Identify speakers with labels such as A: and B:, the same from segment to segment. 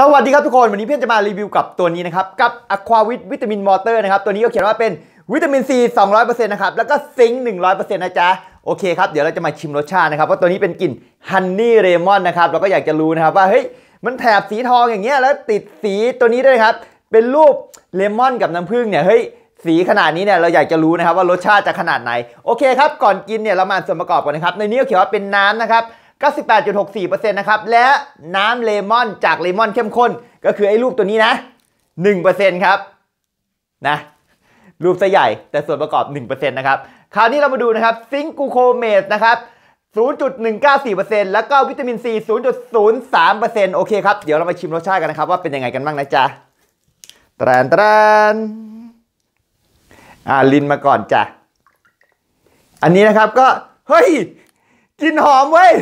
A: สวัสดีครับทุกคนวันนี้เพื่อนจะมารีวิวกับตัวนี้นะครับ กับ Aquavit วิตามินมอเตอร์นะครับ ตัวนี้ก็เขียนว่าเป็นวิตามินซี200%นะครับ แล้วก็ซิงค์ 100%นะจ๊ะ โอเคครับ เดี๋ยวเราจะมาชิมรสชาตินะครับ เพราะตัวนี้เป็นกลิ่นฮันนี่เลมอนนะครับเราก็อยากจะรู้นะครับว่าเฮ้ยมันแถบสีทองอย่างเงี้ยแล้วติดสีตัวนี้ด้วยครับ เป็นรูปเลมอนกับน้ำผึ้งเนี่ยเฮ้ยสีขนาดนี้เนี่ยเราอยากจะรู้นะครับว่ารสชาติจะขนาดไหนโอเคครับก่อนกินเนี่ยเรามาส่วนประกอบก่อนนะครับในนี้เขียนว่าเป็นน้ำนะครับ98.64%นะครับ และน้ำเลมอนจากเลมอนเข้มข้นก็คือไอ้รูปตัวนี้นะ 1%ครับนะ รูปซะใหญ่แต่ส่วนประกอบ 1%นะครับ คราวนี้เรามาดูนะครับ ซิงกูโคเมตนะครับ 0.194%แล้วก็วิตามินซี0.03%โอเคครับ เดี๋ยวเรามาชิมรสชาติกันนะครับ ว่าเป็นยังไงกันบ้างนะจ๊ะ ตรนตรนอ่าลินมาก่อนจ้ะ อันนี้นะครับก็เฮ้ยกินหอมเว้ย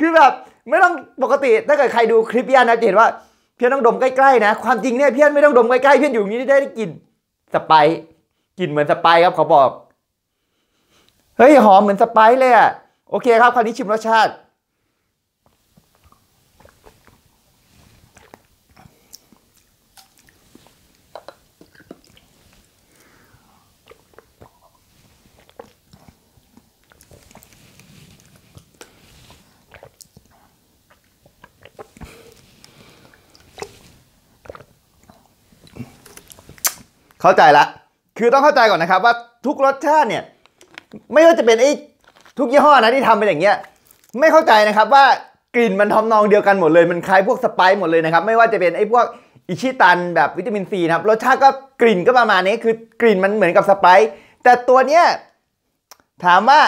A: คือแบบไม่ต้องปกติ ถ้าเกิดใครดูคลิปพี่อันนะจะเห็นว่าพี่อนต้องดมใกล้ๆนะ ความจริงเนี่ยพี่อันไม่ต้องดมใกล้ๆพี่อันอยู่นี้ได้กลิ่นสไปกลิ่นเหมือนสไปครับเขาบอก เฮ้ยหอมเหมือนสไปเลยอ่ะ โอเคครับ คราวนี้ชิมรสชาติเข้าใจละคือต้องเข้าใจก่อนนะครับ ว่าทุกรสชาติเนี่ย ไม่ว่าจะเป็นไอ้ทุกยี่ห้อนะที่ทำเป็นอย่างเงี้ยไม่เข้าใจนะครับ ว่ากลิ่นมันทอมนองเดียวกันหมดเลยมันคล้ายพวกสไปซ์หมดเลยนะครับ ไม่ว่าจะเป็นไอ้พวกอิชิตันแบบวิตามินซีนะครับรสชาติก็กลิ่นก็ประมาณนี้คือกลิ่นมันเหมือนกับสไปซ์แต่ตัวเนี้ยถามว่า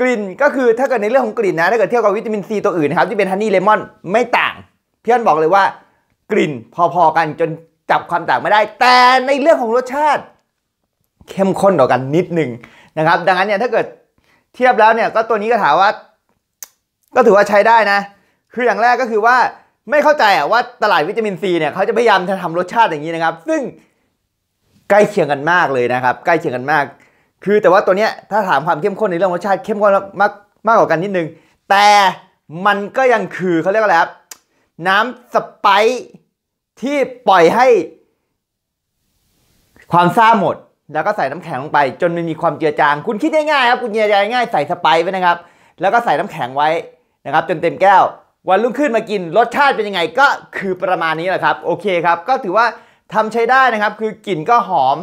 A: กลิ่นก็คือถ้าเกิดในเรื่องของกลิ่นนะถ้าเกิดเทียบกับวิตามินซีตัวอื่นนะครับที่เป็นฮันนี่เลมอนไม่ต่าง เพื่อนบอกเลยว่ากลิ่นพอๆกันจนจับความต่างไม่ได้ แต่ในเรื่องของรสชาติ เข้มข้นต่อกันนิดนึงนะครับ ดังนั้นเนี่ยถ้าเกิดเทียบแล้วเนี่ยก็ตัวนี้ก็ถามว่า ก็ถือว่าใช้ได้นะคืออย่างแรกก็คือว่าไม่เข้าใจอะว่าตลาดวิตามินซีเนี่ยเขาจะพยายามจะทำรสชาติอย่างนี้นะครับ ซึ่งใกล้เคียงกันมากเลยนะครับใกล้เคียงกันมาก คือแต่ว่าตัวเนี้ยถ้าถามความเข้มข้นในเรื่องรสชาติเข้มข้นมากมากกว่ากันนิดนึงแต่มันก็ยังคือเขาเรียกว่าอะไรครับน้ำสไปซที่ปล่อยให้ ความซ่าหมด แล้วก็ใส่น้ำแข็งลงไปจนมันมีความเจือจาง คุณคิดง่ายๆครับคุณเจือจางง่าย ใส่สไปซ์ไว้นะครับ แล้วก็ใส่น้ำแข็งไว้นะครับ จนเต็มแก้ว วันรุ่งขึ้นมากิน รสชาติเป็นยังไงก็คือประมาณนี้แหละครับโอเคครับ ก็ถือว่าทำใช้ได้นะครับคือกลิ่นก็หอม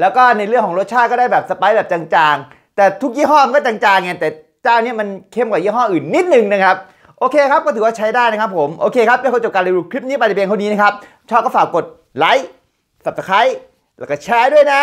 A: แล้วก็ในเรื่องของรสชาติก็ได้แบบสไปซ์แบบจางๆแต่ทุกยี่ห้อมันก็จางๆไงแต่เจ้านี้มันเข้มกว่ายี่ห้ออื่นนิดนึงนะครับโอเคครับ ก็ถือว่าใช้ได้นะครับผม โอเคครับเพื่อจบการรีวิวคลิปนี้ไปในเพียงเท่านี้นะครับชอบก็ฝากกดไลค์ subscribe แล้วก็แชร์ด้วยนะ